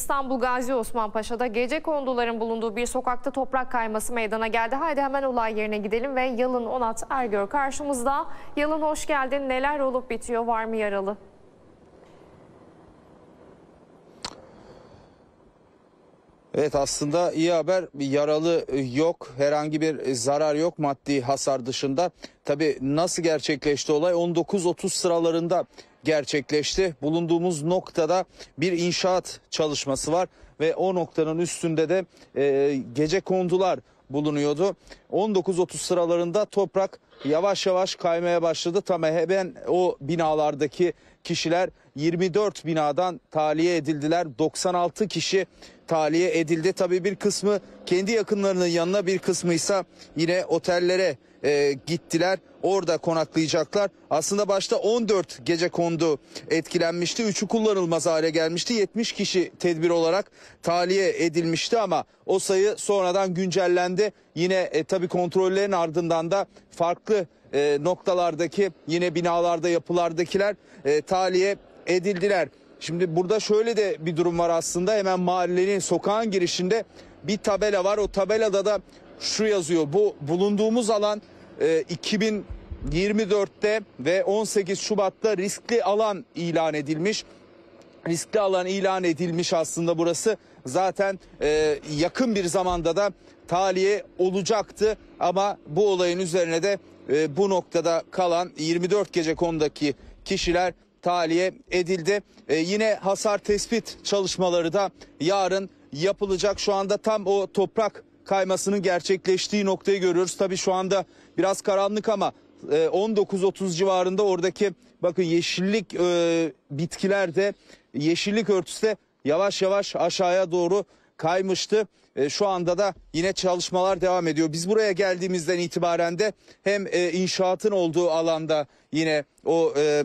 İstanbul Gazi Osman Paşa'da gece konduların bulunduğu bir sokakta toprak kayması meydana geldi. Haydi hemen olay yerine gidelim ve Yalın Onat Ergör karşımızda. Yalın hoş geldin. Neler olup bitiyor? Var mı yaralı? Evet aslında iyi haber yaralı yok herhangi bir zarar yok maddi hasar dışında. Tabi nasıl gerçekleşti olay 19.30 sıralarında gerçekleşti. Bulunduğumuz noktada bir inşaat çalışması var ve o noktanın üstünde de e, gece kondular bulunuyordu. 19.30 sıralarında toprak yavaş yavaş kaymaya başladı. Tam hemen o binalardaki kişiler 24 binadan tahliye edildiler. 96 kişi tahliye edildi. Tabii bir kısmı kendi yakınlarının yanına bir kısmı ise yine otellere e, gittiler. Orada konaklayacaklar. Aslında başta 14 gece kondu etkilenmişti. Üçü kullanılmaz hale gelmişti. 70 kişi tedbir olarak tahliye edilmişti ama o sayı sonradan güncellendi. Yine e, tabii kontrollerin ardından da farklı e, noktalardaki yine binalarda yapılardakiler e, tahliye edildiler. Şimdi burada şöyle de bir durum var aslında hemen mahallenin sokağın girişinde bir tabela var. O tabelada da şu yazıyor. Bu bulunduğumuz alan e, 2024'te ve 18 Şubat'ta riskli alan ilan edilmiş. Riskli alan ilan edilmiş aslında burası. Zaten e, yakın bir zamanda da taliye olacaktı ama bu olayın üzerine de e, bu noktada kalan 24 gece konudaki kişiler tahliye edildi. E, yine hasar tespit çalışmaları da yarın yapılacak. Şu anda tam o toprak kaymasının gerçekleştiği noktayı görüyoruz. Tabii şu anda biraz karanlık ama 19.30 e, civarında oradaki bakın yeşillik e, bitkiler de yeşillik örtüsü de yavaş yavaş aşağıya doğru kaymıştı. E, şu anda da yine çalışmalar devam ediyor. Biz buraya geldiğimizden itibaren de hem e, inşaatın olduğu alanda yine o e,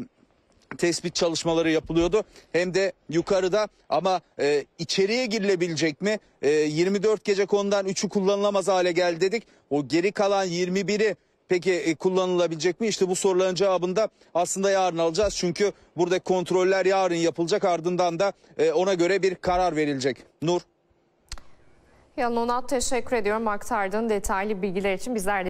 tespit çalışmaları yapılıyordu. Hem de yukarıda ama e, içeriye girilebilecek mi? E, 24 gece konudan 3'ü kullanılamaz hale geldi dedik. O geri kalan 21'i Peki e, kullanılabilecek mi? İşte bu soruların cevabını da aslında yarın alacağız. Çünkü burada kontroller yarın yapılacak ardından da e, ona göre bir karar verilecek. Nur. Yalan Onat teşekkür ediyorum aktardığın detaylı bilgiler için. Bizler de